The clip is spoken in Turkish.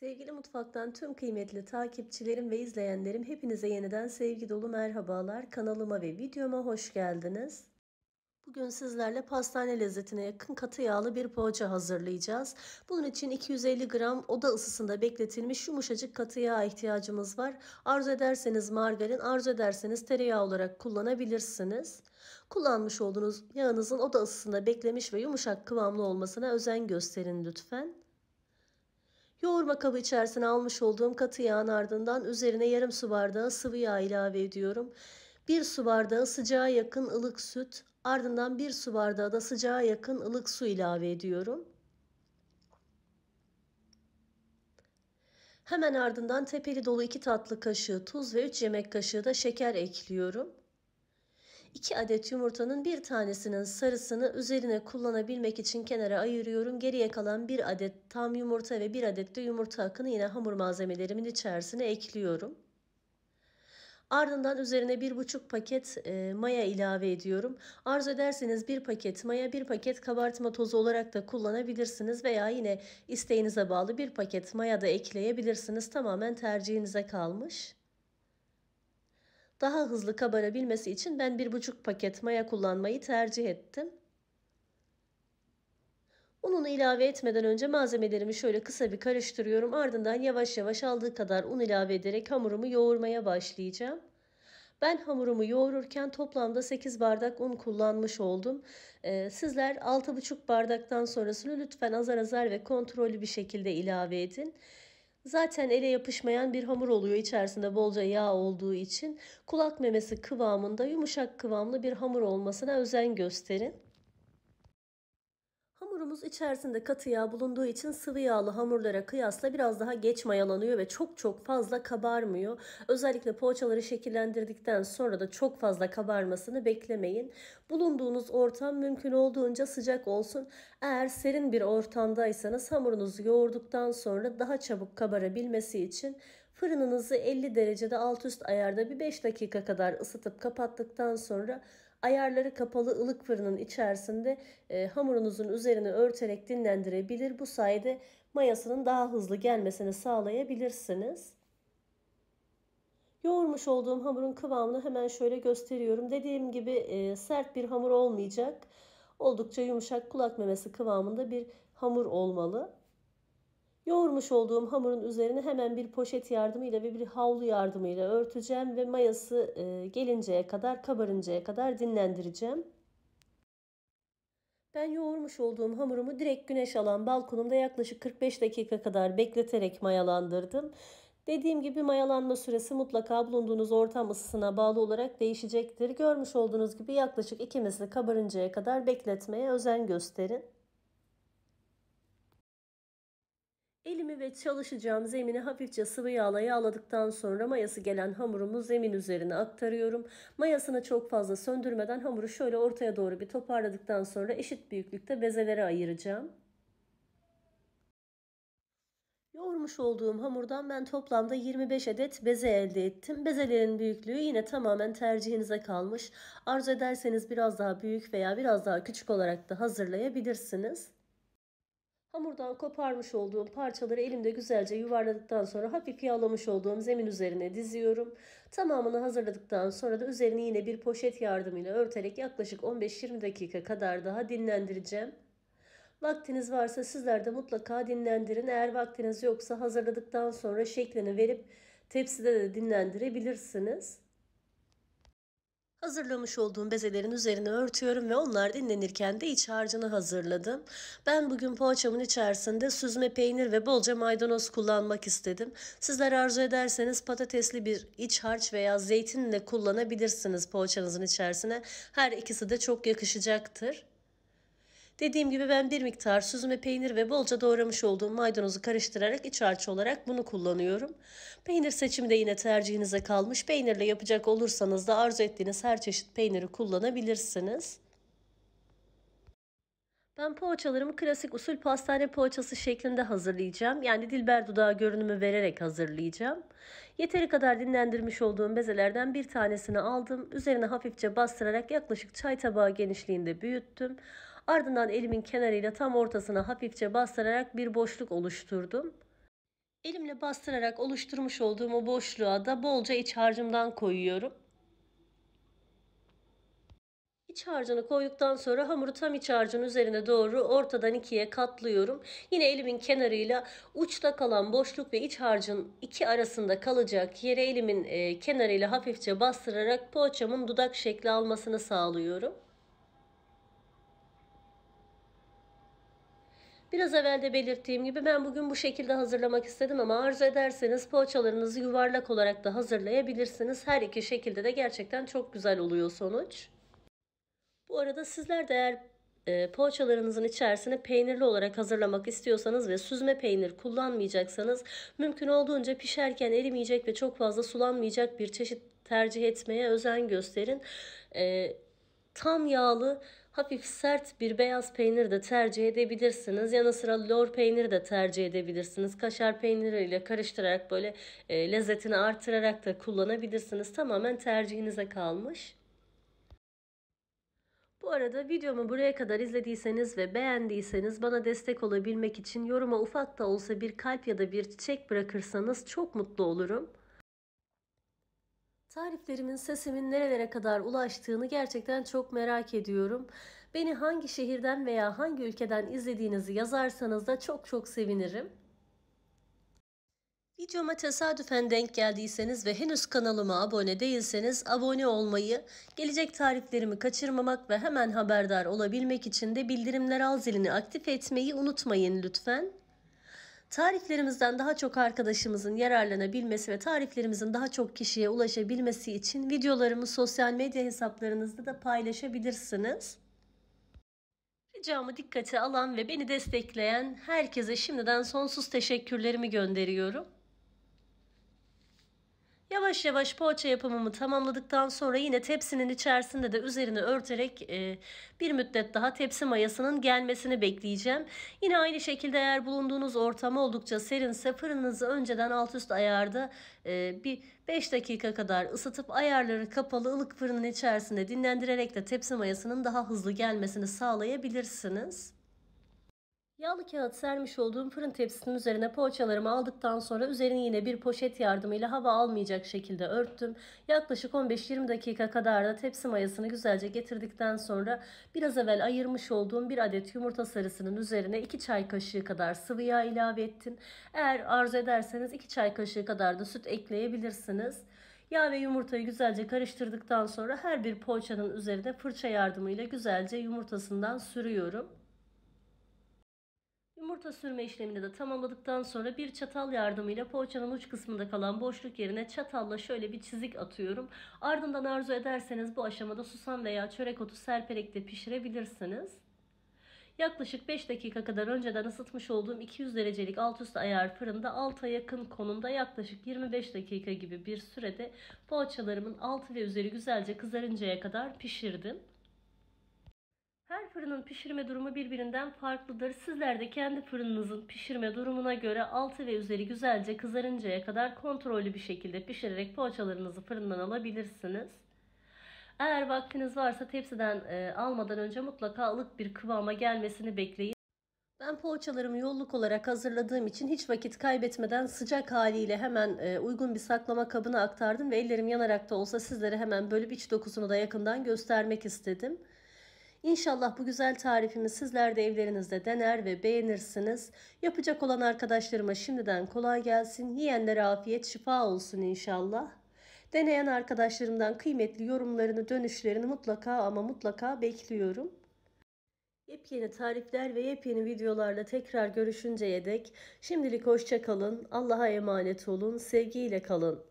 Sevgili Mutfaktan tüm kıymetli takipçilerim ve izleyenlerim hepinize yeniden sevgi dolu merhabalar. Kanalıma ve videoma hoş geldiniz. Bugün sizlerle pastane lezzetine yakın katı yağlı bir poğaça hazırlayacağız. Bunun için 250 gram oda ısısında bekletilmiş yumuşacık katı yağ ihtiyacımız var. Arzu ederseniz margarin, arzu ederseniz tereyağı olarak kullanabilirsiniz. Kullanmış olduğunuz yağınızın oda ısısında beklemiş ve yumuşak kıvamlı olmasına özen gösterin lütfen. Yoğurma kabı içerisine almış olduğum katı yağın ardından üzerine yarım su bardağı sıvı yağ ilave ediyorum. Bir su bardağı sıcağa yakın ılık süt, ardından bir su bardağı da sıcağa yakın ılık su ilave ediyorum. Hemen ardından tepeli dolu 2 tatlı kaşığı tuz ve 3 yemek kaşığı da şeker ekliyorum. 2 adet yumurtanın bir tanesinin sarısını üzerine kullanabilmek için kenara ayırıyorum. Geriye kalan bir adet tam yumurta ve bir adet de yumurta akını yine hamur malzemelerimin içerisine ekliyorum. Ardından üzerine bir buçuk paket e, maya ilave ediyorum. Arzu ederseniz bir paket maya, bir paket kabartma tozu olarak da kullanabilirsiniz veya yine isteğinize bağlı bir paket maya da ekleyebilirsiniz. Tamamen tercihinize kalmış. Daha hızlı kabarabilmesi için ben 1,5 paket maya kullanmayı tercih ettim. Ununu ilave etmeden önce malzemelerimi şöyle kısa bir karıştırıyorum. Ardından yavaş yavaş aldığı kadar un ilave ederek hamurumu yoğurmaya başlayacağım. Ben hamurumu yoğururken toplamda 8 bardak un kullanmış oldum. Ee, sizler 6,5 bardaktan sonrasını lütfen azar azar ve kontrollü bir şekilde ilave edin. Zaten ele yapışmayan bir hamur oluyor içerisinde bolca yağ olduğu için kulak memesi kıvamında yumuşak kıvamlı bir hamur olmasına özen gösterin. Hamurumuz içerisinde katı yağ bulunduğu için sıvı yağlı hamurlara kıyasla biraz daha geç mayalanıyor ve çok çok fazla kabarmıyor. Özellikle poğaçaları şekillendirdikten sonra da çok fazla kabarmasını beklemeyin. Bulunduğunuz ortam mümkün olduğunca sıcak olsun. Eğer serin bir ortamdaysanız hamurunuzu yoğurduktan sonra daha çabuk kabarabilmesi için fırınınızı 50 derecede alt üst ayarda bir 5 dakika kadar ısıtıp kapattıktan sonra Ayarları kapalı ılık fırının içerisinde e, hamurunuzun üzerine örterek dinlendirebilir. Bu sayede mayasının daha hızlı gelmesini sağlayabilirsiniz. Yoğurmuş olduğum hamurun kıvamını hemen şöyle gösteriyorum. Dediğim gibi e, sert bir hamur olmayacak. Oldukça yumuşak kulak memesi kıvamında bir hamur olmalı. Yoğurmuş olduğum hamurun üzerine hemen bir poşet yardımıyla ve bir havlu yardımıyla örteceğim ve mayası e, gelinceye kadar, kabarıncaya kadar dinlendireceğim. Ben yoğurmuş olduğum hamurumu direkt güneş alan balkonumda yaklaşık 45 dakika kadar bekleterek mayalandırdım. Dediğim gibi mayalanma süresi mutlaka bulunduğunuz ortam ısısına bağlı olarak değişecektir. Görmüş olduğunuz gibi yaklaşık 2 misli kabarıncaya kadar bekletmeye özen gösterin. Dilimi ve çalışacağım zemini hafifçe sıvı yağla yağladıktan sonra mayası gelen hamurumu zemin üzerine aktarıyorum. Mayasını çok fazla söndürmeden hamuru şöyle ortaya doğru bir toparladıktan sonra eşit büyüklükte bezelere ayıracağım. Yoğurmuş olduğum hamurdan ben toplamda 25 adet beze elde ettim. Bezelerin büyüklüğü yine tamamen tercihinize kalmış. Arzu ederseniz biraz daha büyük veya biraz daha küçük olarak da hazırlayabilirsiniz. Hamurdan koparmış olduğum parçaları elimde güzelce yuvarladıktan sonra hafif yağlamış olduğum zemin üzerine diziyorum. Tamamını hazırladıktan sonra da üzerini yine bir poşet yardımıyla örterek yaklaşık 15-20 dakika kadar daha dinlendireceğim. Vaktiniz varsa sizler de mutlaka dinlendirin. Eğer vaktiniz yoksa hazırladıktan sonra şeklini verip tepside de dinlendirebilirsiniz. Hazırlamış olduğum bezelerin üzerine örtüyorum ve onlar dinlenirken de iç harcını hazırladım. Ben bugün poğaçamın içerisinde süzme peynir ve bolca maydanoz kullanmak istedim. Sizler arzu ederseniz patatesli bir iç harç veya zeytinle kullanabilirsiniz poğaçanızın içerisine. Her ikisi de çok yakışacaktır. Dediğim gibi ben bir miktar süzme peynir ve bolca doğramış olduğum maydanozu karıştırarak iç harcı olarak bunu kullanıyorum. Peynir seçimi de yine tercihinize kalmış. Peynirle yapacak olursanız da arzu ettiğiniz her çeşit peyniri kullanabilirsiniz. Ben poğaçalarımı klasik usul pastane poğaçası şeklinde hazırlayacağım. Yani dilber dudağı görünümü vererek hazırlayacağım. Yeteri kadar dinlendirmiş olduğum bezelerden bir tanesini aldım. Üzerine hafifçe bastırarak yaklaşık çay tabağı genişliğinde büyüttüm. Ardından elimin kenarıyla tam ortasına hafifçe bastırarak bir boşluk oluşturdum. Elimle bastırarak oluşturmuş olduğum o boşluğa da bolca iç harcımdan koyuyorum. İç harcını koyduktan sonra hamuru tam iç harcın üzerine doğru ortadan ikiye katlıyorum. Yine elimin kenarıyla uçta kalan boşluk ve iç harcın iki arasında kalacak yere elimin e, kenarıyla hafifçe bastırarak poğaçamın dudak şekli almasını sağlıyorum. Biraz evvel de belirttiğim gibi ben bugün bu şekilde hazırlamak istedim ama arzu ederseniz poğaçalarınızı yuvarlak olarak da hazırlayabilirsiniz. Her iki şekilde de gerçekten çok güzel oluyor sonuç. Bu arada sizler de eğer e, poğaçalarınızın içerisine peynirli olarak hazırlamak istiyorsanız ve süzme peynir kullanmayacaksanız mümkün olduğunca pişerken erimeyecek ve çok fazla sulanmayacak bir çeşit tercih etmeye özen gösterin. E, tam yağlı Hafif sert bir beyaz peynir de tercih edebilirsiniz. Yanı sıra lor peyniri de tercih edebilirsiniz. Kaşar peyniriyle karıştırarak böyle e, lezzetini artırarak da kullanabilirsiniz. Tamamen tercihinize kalmış. Bu arada videomu buraya kadar izlediyseniz ve beğendiyseniz bana destek olabilmek için yoruma ufak da olsa bir kalp ya da bir çiçek bırakırsanız çok mutlu olurum. Tariflerimin sesimin nerelere kadar ulaştığını gerçekten çok merak ediyorum. Beni hangi şehirden veya hangi ülkeden izlediğinizi yazarsanız da çok çok sevinirim. Videoma tesadüfen denk geldiyseniz ve henüz kanalıma abone değilseniz abone olmayı, gelecek tariflerimi kaçırmamak ve hemen haberdar olabilmek için de bildirimler al zilini aktif etmeyi unutmayın lütfen. Tariflerimizden daha çok arkadaşımızın yararlanabilmesi ve tariflerimizin daha çok kişiye ulaşabilmesi için videolarımı sosyal medya hesaplarınızda da paylaşabilirsiniz. Ricamı dikkate alan ve beni destekleyen herkese şimdiden sonsuz teşekkürlerimi gönderiyorum. Yavaş yavaş poğaça yapımımı tamamladıktan sonra yine tepsinin içerisinde de üzerine örterek e, bir müddet daha tepsi mayasının gelmesini bekleyeceğim. Yine aynı şekilde eğer bulunduğunuz ortam oldukça serinse fırınınızı önceden alt üst ayarda e, bir 5 dakika kadar ısıtıp ayarları kapalı ılık fırının içerisinde dinlendirerek de tepsi mayasının daha hızlı gelmesini sağlayabilirsiniz. Yağlı kağıt sermiş olduğum fırın tepsisinin üzerine poğaçalarımı aldıktan sonra üzerini yine bir poşet yardımıyla hava almayacak şekilde örttüm. Yaklaşık 15-20 dakika kadar da tepsi mayasını güzelce getirdikten sonra biraz evvel ayırmış olduğum bir adet yumurta sarısının üzerine 2 çay kaşığı kadar sıvı yağ ilave ettim. Eğer arzu ederseniz 2 çay kaşığı kadar da süt ekleyebilirsiniz. Yağ ve yumurtayı güzelce karıştırdıktan sonra her bir poğaçanın üzerine fırça yardımıyla güzelce yumurtasından sürüyorum. Yumurta sürme işlemini de tamamladıktan sonra bir çatal yardımıyla poğaçanın uç kısmında kalan boşluk yerine çatalla şöyle bir çizik atıyorum. Ardından arzu ederseniz bu aşamada susam veya çörek otu serperek de pişirebilirsiniz. Yaklaşık 5 dakika kadar önceden ısıtmış olduğum 200 derecelik alt üst ayar fırında alta yakın konumda yaklaşık 25 dakika gibi bir sürede poğaçalarımın altı ve üzeri güzelce kızarıncaya kadar pişirdim. Her fırının pişirme durumu birbirinden farklıdır. Sizler de kendi fırınınızın pişirme durumuna göre altı ve üzeri güzelce kızarıncaya kadar kontrollü bir şekilde pişirerek poğaçalarınızı fırından alabilirsiniz. Eğer vaktiniz varsa tepsiden e, almadan önce mutlaka ılık bir kıvama gelmesini bekleyin. Ben poğaçalarımı yolluk olarak hazırladığım için hiç vakit kaybetmeden sıcak haliyle hemen e, uygun bir saklama kabına aktardım ve ellerim yanarak da olsa sizlere hemen bölüp iç dokusunu da yakından göstermek istedim. İnşallah bu güzel tarifimi sizler de evlerinizde dener ve beğenirsiniz. Yapacak olan arkadaşlarıma şimdiden kolay gelsin. Yiyenlere afiyet şifa olsun inşallah. Deneyen arkadaşlarımdan kıymetli yorumlarını, dönüşlerini mutlaka ama mutlaka bekliyorum. Yepyeni tarifler ve yepyeni videolarla tekrar görüşünceye dek şimdilik hoşçakalın. Allah'a emanet olun. Sevgiyle kalın.